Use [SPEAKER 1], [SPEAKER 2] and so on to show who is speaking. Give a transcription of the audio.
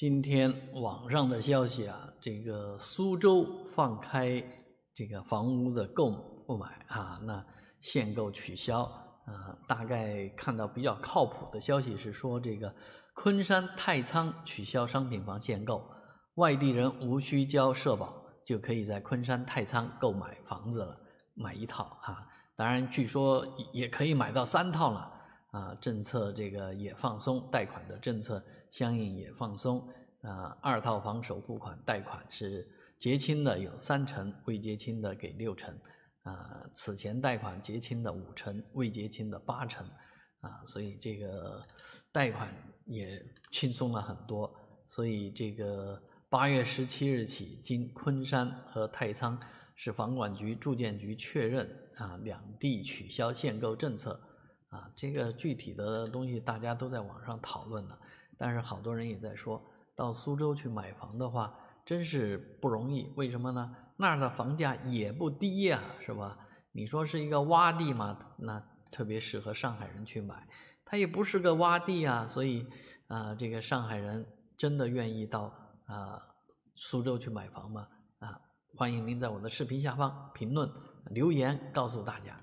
[SPEAKER 1] 今天网上的消息啊，这个苏州放开这个房屋的购购买啊，那限购取消啊。大概看到比较靠谱的消息是说，这个昆山太仓取消商品房限购，外地人无需交社保就可以在昆山太仓购买房子了，买一套啊，当然据说也可以买到三套了。啊，政策这个也放松，贷款的政策相应也放松。啊，二套房首付款贷款是结清的有三成，未结清的给六成。啊，此前贷款结清的五成，未结清的八成。啊，所以这个贷款也轻松了很多。所以这个八月十七日起，经昆山和太仓市房管局、住建局确认，啊，两地取消限购政策。啊，这个具体的东西大家都在网上讨论呢，但是好多人也在说到苏州去买房的话，真是不容易。为什么呢？那儿的房价也不低呀，是吧？你说是一个洼地嘛，那特别适合上海人去买，它也不是个洼地啊。所以，啊，这个上海人真的愿意到啊苏州去买房吗？啊，欢迎您在我的视频下方评论留言，告诉大家。